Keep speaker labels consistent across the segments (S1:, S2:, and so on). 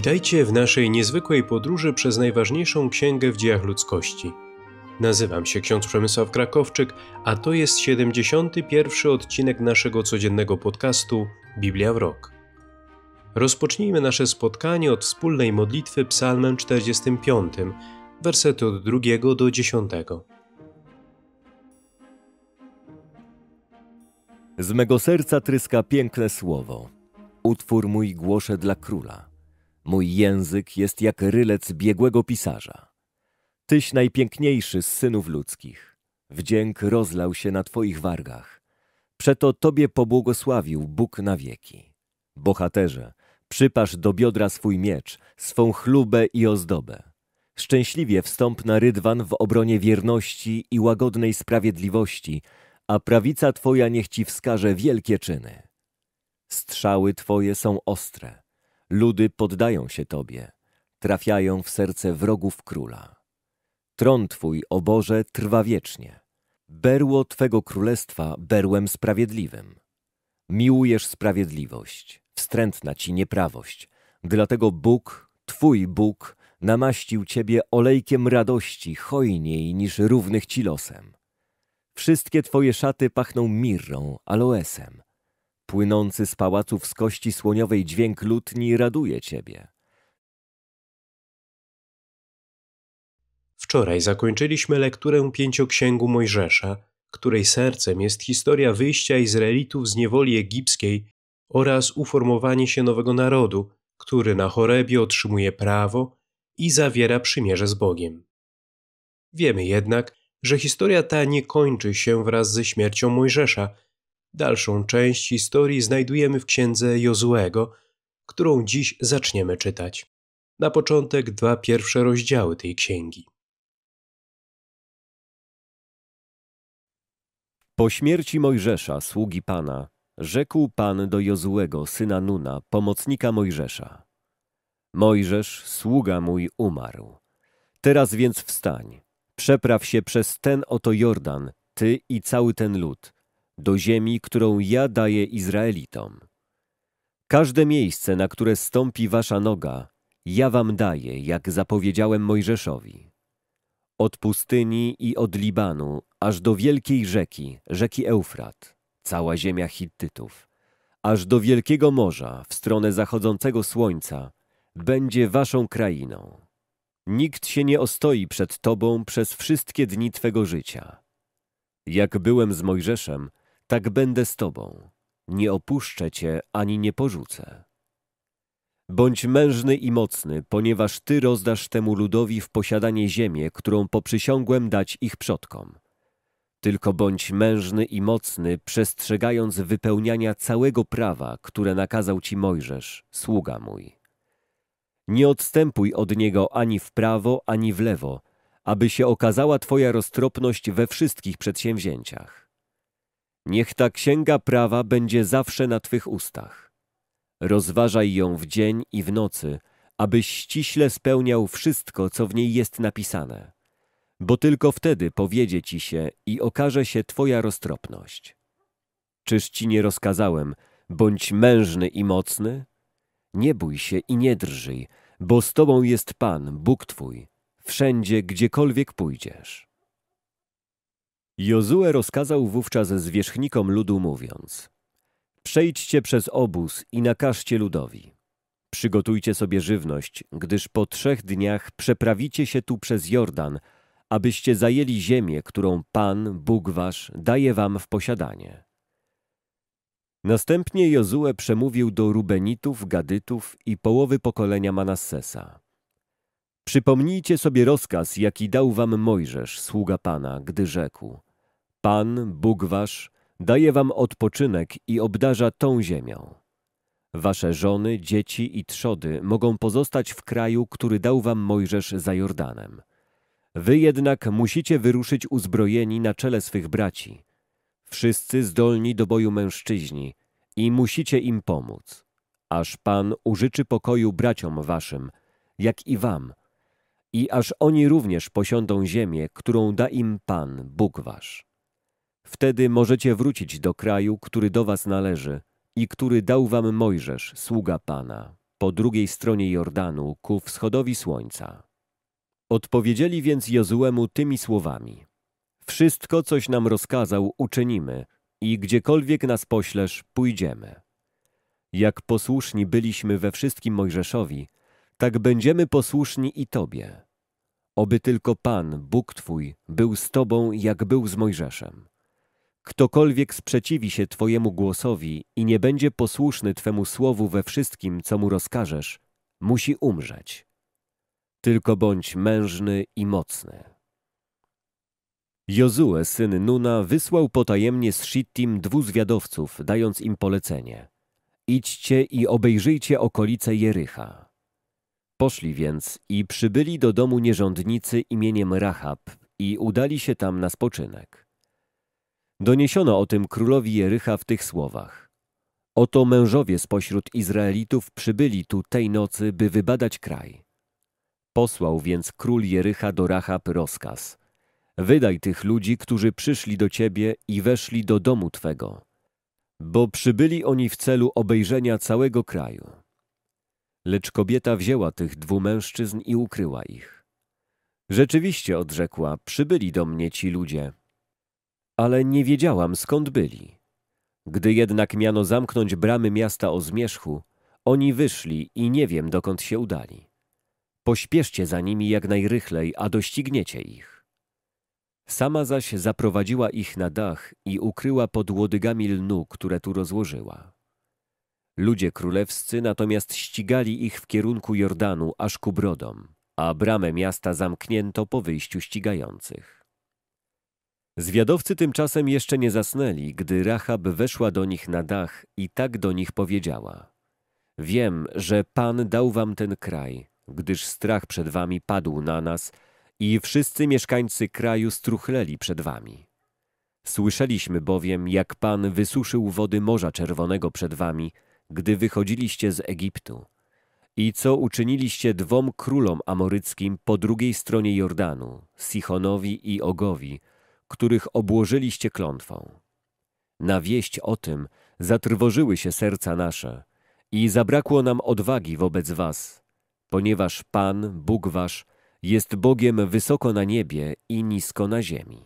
S1: Witajcie w naszej niezwykłej podróży przez najważniejszą księgę w dziejach ludzkości. Nazywam się ksiądz Przemysław Krakowczyk, a to jest 71 odcinek naszego codziennego podcastu Biblia w rok. Rozpocznijmy nasze spotkanie od wspólnej modlitwy Psalmem 45, wersety od 2 do 10.
S2: Z mego serca tryska piękne słowo. Utwór mój głoszę dla króla. Mój język jest jak rylec biegłego pisarza. Tyś najpiękniejszy z synów ludzkich. Wdzięk rozlał się na Twoich wargach. Przeto Tobie pobłogosławił Bóg na wieki. Bohaterze, przypasz do biodra swój miecz, swą chlubę i ozdobę. Szczęśliwie wstąp na rydwan w obronie wierności i łagodnej sprawiedliwości, a prawica Twoja niech Ci wskaże wielkie czyny. Strzały Twoje są ostre, Ludy poddają się Tobie, trafiają w serce wrogów króla. Tron Twój, o Boże, trwa wiecznie. Berło Twego królestwa berłem sprawiedliwym. Miłujesz sprawiedliwość, wstrętna Ci nieprawość. Dlatego Bóg, Twój Bóg, namaścił Ciebie olejkiem radości, hojniej niż równych Ci losem. Wszystkie Twoje szaty pachną mirrą, aloesem, Płynący z pałaców z kości słoniowej dźwięk lutni raduje ciebie. Wczoraj zakończyliśmy
S1: lekturę pięcioksięgu Mojżesza, której sercem jest historia wyjścia Izraelitów z niewoli egipskiej oraz uformowanie się nowego narodu, który na Chorebie otrzymuje prawo i zawiera przymierze z Bogiem. Wiemy jednak, że historia ta nie kończy się wraz ze śmiercią Mojżesza, Dalszą część historii znajdujemy w księdze Jozuego, którą dziś zaczniemy czytać. Na początek dwa pierwsze rozdziały tej księgi.
S2: Po śmierci Mojżesza, sługi Pana, rzekł Pan do Jozuego, syna Nuna, pomocnika Mojżesza. Mojżesz, sługa mój, umarł. Teraz więc wstań, przepraw się przez ten oto Jordan, ty i cały ten lud – do ziemi, którą ja daję Izraelitom. Każde miejsce, na które stąpi wasza noga, ja wam daję, jak zapowiedziałem Mojżeszowi. Od pustyni i od Libanu, aż do wielkiej rzeki, rzeki Eufrat, cała ziemia Hittytów, aż do wielkiego morza, w stronę zachodzącego słońca, będzie waszą krainą. Nikt się nie ostoi przed tobą przez wszystkie dni twego życia. Jak byłem z Mojżeszem, tak będę z Tobą, nie opuszczę Cię ani nie porzucę. Bądź mężny i mocny, ponieważ Ty rozdasz temu ludowi w posiadanie ziemię, którą poprzysiągłem dać ich przodkom. Tylko bądź mężny i mocny, przestrzegając wypełniania całego prawa, które nakazał Ci Mojżesz, sługa mój. Nie odstępuj od niego ani w prawo, ani w lewo, aby się okazała Twoja roztropność we wszystkich przedsięwzięciach. Niech ta księga prawa będzie zawsze na Twych ustach. Rozważaj ją w dzień i w nocy, abyś ściśle spełniał wszystko, co w niej jest napisane, bo tylko wtedy powiedzie Ci się i okaże się Twoja roztropność. Czyż Ci nie rozkazałem, bądź mężny i mocny? Nie bój się i nie drżyj, bo z Tobą jest Pan, Bóg Twój, wszędzie, gdziekolwiek pójdziesz. Jozue rozkazał wówczas zwierzchnikom ludu mówiąc Przejdźcie przez obóz i nakażcie ludowi. Przygotujcie sobie żywność, gdyż po trzech dniach przeprawicie się tu przez Jordan, abyście zajęli ziemię, którą Pan, Bóg wasz, daje wam w posiadanie. Następnie Jozue przemówił do Rubenitów, Gadytów i połowy pokolenia Manassesa. Przypomnijcie sobie rozkaz, jaki dał wam Mojżesz, sługa Pana, gdy rzekł – Pan, Bóg wasz, daje wam odpoczynek i obdarza tą ziemią. Wasze żony, dzieci i trzody mogą pozostać w kraju, który dał wam Mojżesz za Jordanem. Wy jednak musicie wyruszyć uzbrojeni na czele swych braci. Wszyscy zdolni do boju mężczyźni i musicie im pomóc, aż Pan użyczy pokoju braciom waszym, jak i wam, i aż oni również posiądą ziemię, którą da im Pan, Bóg wasz. Wtedy możecie wrócić do kraju, który do was należy i który dał wam Mojżesz, sługa Pana, po drugiej stronie Jordanu, ku wschodowi słońca. Odpowiedzieli więc Jozuemu tymi słowami. Wszystko, coś nam rozkazał, uczynimy i gdziekolwiek nas poślesz, pójdziemy. Jak posłuszni byliśmy we wszystkim Mojżeszowi, tak będziemy posłuszni i Tobie. Oby tylko Pan, Bóg Twój, był z Tobą, jak był z Mojżeszem. Ktokolwiek sprzeciwi się Twojemu głosowi i nie będzie posłuszny Twemu słowu we wszystkim, co mu rozkażesz, musi umrzeć. Tylko bądź mężny i mocny. Jozue, syn Nuna, wysłał potajemnie z Shittim dwóch zwiadowców, dając im polecenie. Idźcie i obejrzyjcie okolice Jericha. Poszli więc i przybyli do domu nierządnicy imieniem Rahab i udali się tam na spoczynek. Doniesiono o tym królowi Jerycha w tych słowach. Oto mężowie spośród Izraelitów przybyli tu tej nocy, by wybadać kraj. Posłał więc król Jerycha do Rachab rozkaz. Wydaj tych ludzi, którzy przyszli do ciebie i weszli do domu twego, bo przybyli oni w celu obejrzenia całego kraju. Lecz kobieta wzięła tych dwóch mężczyzn i ukryła ich. Rzeczywiście odrzekła, przybyli do mnie ci ludzie – ale nie wiedziałam skąd byli. Gdy jednak miano zamknąć bramy miasta o zmierzchu, oni wyszli i nie wiem dokąd się udali. Pośpieszcie za nimi jak najrychlej, a dościgniecie ich. Sama zaś zaprowadziła ich na dach i ukryła pod łodygami lnu, które tu rozłożyła. Ludzie królewscy natomiast ścigali ich w kierunku Jordanu aż ku brodom, a bramę miasta zamknięto po wyjściu ścigających. Zwiadowcy tymczasem jeszcze nie zasnęli, gdy Rachab weszła do nich na dach i tak do nich powiedziała. Wiem, że Pan dał wam ten kraj, gdyż strach przed wami padł na nas i wszyscy mieszkańcy kraju struchleli przed wami. Słyszeliśmy bowiem, jak Pan wysuszył wody Morza Czerwonego przed wami, gdy wychodziliście z Egiptu. I co uczyniliście dwom królom amoryckim po drugiej stronie Jordanu, Sichonowi i Ogowi, których obłożyliście klątwą. Na wieść o tym zatrwożyły się serca nasze i zabrakło nam odwagi wobec was, ponieważ Pan, Bóg wasz, jest Bogiem wysoko na niebie i nisko na ziemi.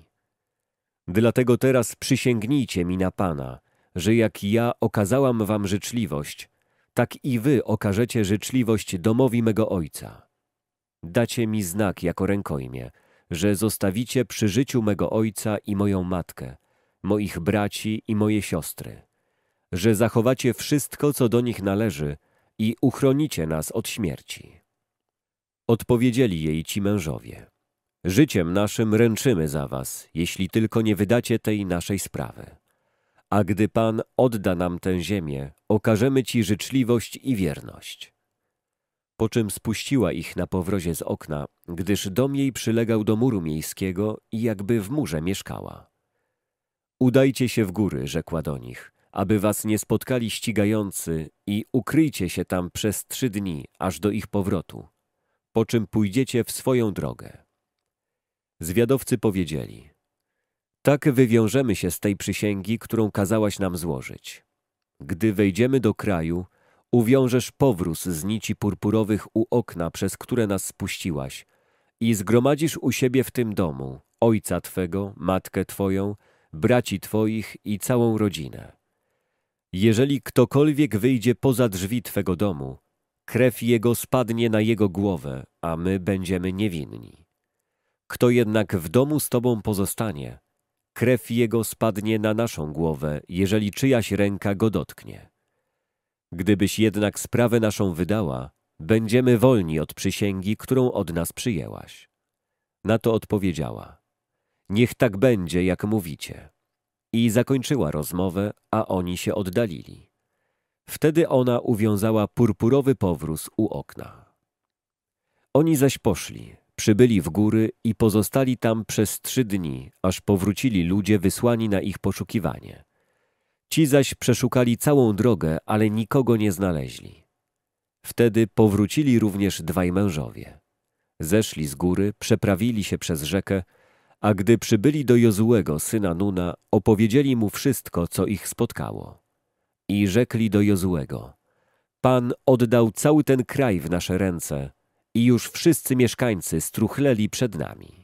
S2: Dlatego teraz przysięgnijcie mi na Pana, że jak ja okazałam wam życzliwość, tak i wy okażecie życzliwość domowi mego Ojca. Dacie mi znak jako rękojmie – że zostawicie przy życiu mego ojca i moją matkę, moich braci i moje siostry, że zachowacie wszystko, co do nich należy i uchronicie nas od śmierci. Odpowiedzieli jej ci mężowie. Życiem naszym ręczymy za was, jeśli tylko nie wydacie tej naszej sprawy. A gdy Pan odda nam tę ziemię, okażemy ci życzliwość i wierność po czym spuściła ich na powrozie z okna, gdyż dom jej przylegał do muru miejskiego i jakby w murze mieszkała. Udajcie się w góry, rzekła do nich, aby was nie spotkali ścigający i ukryjcie się tam przez trzy dni, aż do ich powrotu, po czym pójdziecie w swoją drogę. Zwiadowcy powiedzieli, tak wywiążemy się z tej przysięgi, którą kazałaś nam złożyć. Gdy wejdziemy do kraju, Uwiążesz powróz z nici purpurowych u okna, przez które nas spuściłaś, i zgromadzisz u siebie w tym domu ojca Twego, matkę Twoją, braci Twoich i całą rodzinę. Jeżeli ktokolwiek wyjdzie poza drzwi Twego domu, krew jego spadnie na jego głowę, a my będziemy niewinni. Kto jednak w domu z Tobą pozostanie, krew jego spadnie na naszą głowę, jeżeli czyjaś ręka go dotknie. Gdybyś jednak sprawę naszą wydała, będziemy wolni od przysięgi, którą od nas przyjęłaś. Na to odpowiedziała, niech tak będzie, jak mówicie. I zakończyła rozmowę, a oni się oddalili. Wtedy ona uwiązała purpurowy powróz u okna. Oni zaś poszli, przybyli w góry i pozostali tam przez trzy dni, aż powrócili ludzie wysłani na ich poszukiwanie – Ci zaś przeszukali całą drogę, ale nikogo nie znaleźli. Wtedy powrócili również dwaj mężowie. Zeszli z góry, przeprawili się przez rzekę, a gdy przybyli do Jozułego, syna Nuna, opowiedzieli mu wszystko, co ich spotkało. I rzekli do Jozułego, Pan oddał cały ten kraj w nasze ręce i już wszyscy mieszkańcy struchleli przed nami.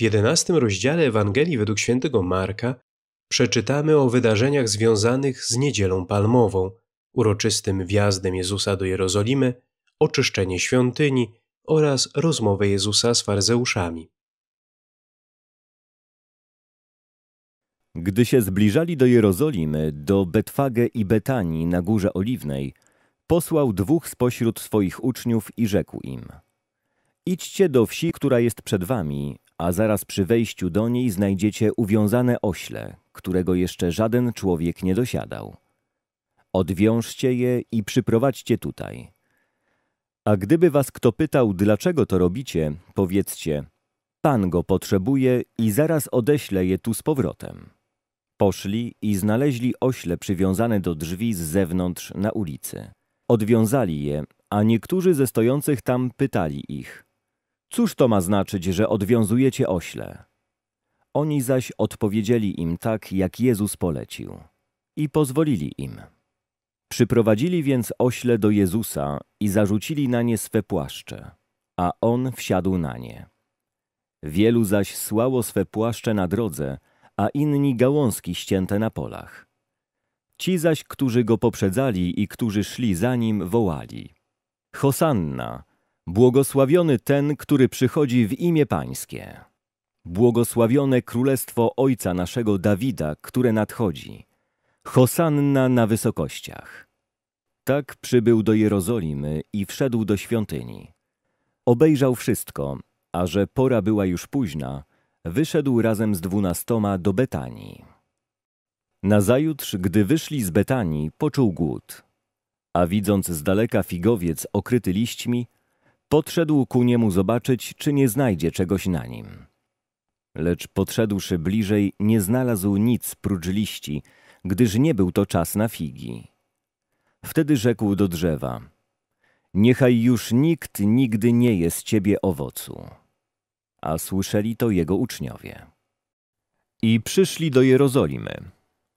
S2: W jedenastym rozdziale Ewangelii według świętego Marka
S1: przeczytamy o wydarzeniach związanych z Niedzielą Palmową, uroczystym wjazdem Jezusa do Jerozolimy, oczyszczenie świątyni oraz rozmowę
S2: Jezusa z farzeuszami. Gdy się zbliżali do Jerozolimy, do Betwagę i Betanii na Górze Oliwnej, posłał dwóch spośród swoich uczniów i rzekł im: Idźcie do wsi, która jest przed wami, a zaraz przy wejściu do niej znajdziecie uwiązane ośle, którego jeszcze żaden człowiek nie dosiadał. Odwiążcie je i przyprowadźcie tutaj. A gdyby was kto pytał, dlaczego to robicie, powiedzcie, Pan go potrzebuje i zaraz odeślę je tu z powrotem. Poszli i znaleźli ośle przywiązane do drzwi z zewnątrz na ulicy. Odwiązali je, a niektórzy ze stojących tam pytali ich – Cóż to ma znaczyć, że odwiązujecie ośle? Oni zaś odpowiedzieli im tak, jak Jezus polecił. I pozwolili im. Przyprowadzili więc ośle do Jezusa i zarzucili na nie swe płaszcze, a on wsiadł na nie. Wielu zaś słało swe płaszcze na drodze, a inni gałązki ścięte na polach. Ci zaś, którzy go poprzedzali i którzy szli za nim, wołali: Hosanna! Błogosławiony ten, który przychodzi w imię Pańskie. Błogosławione królestwo Ojca naszego Dawida, które nadchodzi. Hosanna na wysokościach. Tak przybył do Jerozolimy i wszedł do świątyni. Obejrzał wszystko, a że pora była już późna, wyszedł razem z dwunastoma do Betanii. Nazajutrz, gdy wyszli z Betanii, poczuł głód. A widząc z daleka figowiec okryty liśćmi, Podszedł ku niemu zobaczyć, czy nie znajdzie czegoś na nim. Lecz podszedłszy bliżej, nie znalazł nic prócz liści, gdyż nie był to czas na figi. Wtedy rzekł do drzewa: Niechaj już nikt nigdy nie je z ciebie owocu. A słyszeli to jego uczniowie. I przyszli do Jerozolimy.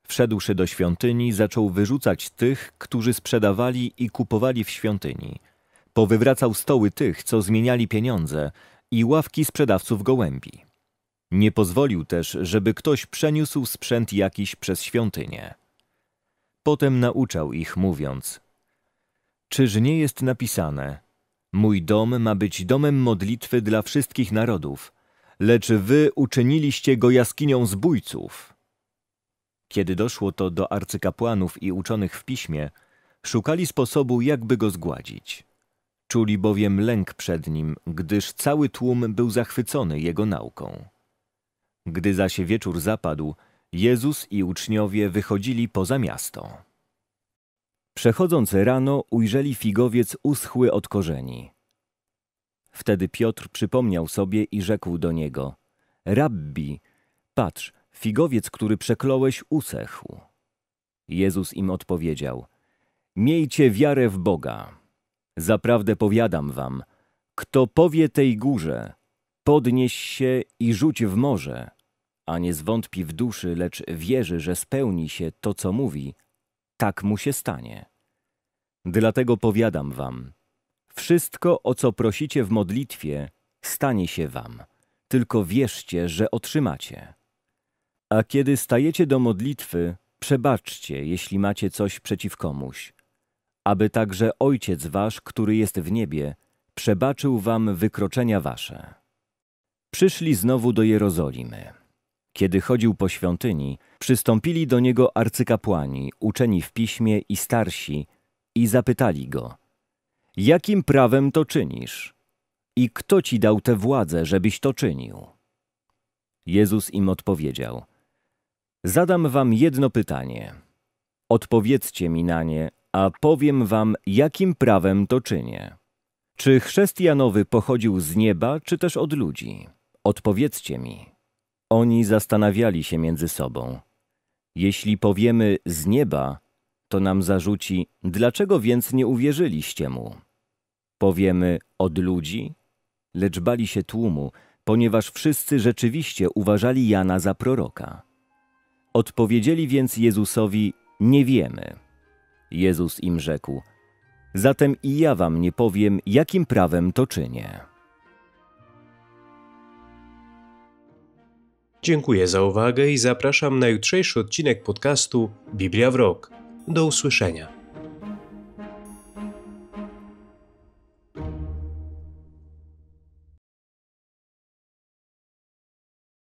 S2: Wszedłszy do świątyni, zaczął wyrzucać tych, którzy sprzedawali i kupowali w świątyni – Powywracał stoły tych, co zmieniali pieniądze i ławki sprzedawców gołębi. Nie pozwolił też, żeby ktoś przeniósł sprzęt jakiś przez świątynię. Potem nauczał ich, mówiąc: Czyż nie jest napisane: Mój dom ma być domem modlitwy dla wszystkich narodów, lecz wy uczyniliście go jaskinią zbójców? Kiedy doszło to do arcykapłanów i uczonych w piśmie, szukali sposobu, jakby go zgładzić. Czuli bowiem lęk przed nim, gdyż cały tłum był zachwycony jego nauką. Gdy zaś wieczór zapadł, Jezus i uczniowie wychodzili poza miasto. Przechodząc rano, ujrzeli figowiec uschły od korzeni. Wtedy Piotr przypomniał sobie i rzekł do niego: Rabbi, patrz, figowiec, który przekląłeś, usechł. Jezus im odpowiedział: Miejcie wiarę w Boga. Zaprawdę powiadam wam, kto powie tej górze, podnieś się i rzuć w morze, a nie zwątpi w duszy, lecz wierzy, że spełni się to, co mówi, tak mu się stanie. Dlatego powiadam wam, wszystko, o co prosicie w modlitwie, stanie się wam, tylko wierzcie, że otrzymacie. A kiedy stajecie do modlitwy, przebaczcie, jeśli macie coś przeciw komuś, aby także Ojciec Wasz, który jest w niebie, przebaczył Wam wykroczenia Wasze. Przyszli znowu do Jerozolimy. Kiedy chodził po świątyni, przystąpili do niego arcykapłani, uczeni w piśmie i starsi, i zapytali go: Jakim prawem to czynisz? I kto ci dał tę władzę, żebyś to czynił? Jezus im odpowiedział: Zadam wam jedno pytanie. Odpowiedzcie mi na nie, a powiem wam, jakim prawem to czynię. Czy Chrześcijanowy pochodził z nieba, czy też od ludzi? Odpowiedzcie mi. Oni zastanawiali się między sobą. Jeśli powiemy z nieba, to nam zarzuci, dlaczego więc nie uwierzyliście mu? Powiemy od ludzi? Lecz bali się tłumu, ponieważ wszyscy rzeczywiście uważali Jana za proroka. Odpowiedzieli więc Jezusowi, nie wiemy. Jezus im rzekł: Zatem i ja wam nie powiem, jakim prawem to czynię.
S1: Dziękuję za uwagę i zapraszam na jutrzejszy odcinek podcastu Biblia w Rok. Do usłyszenia.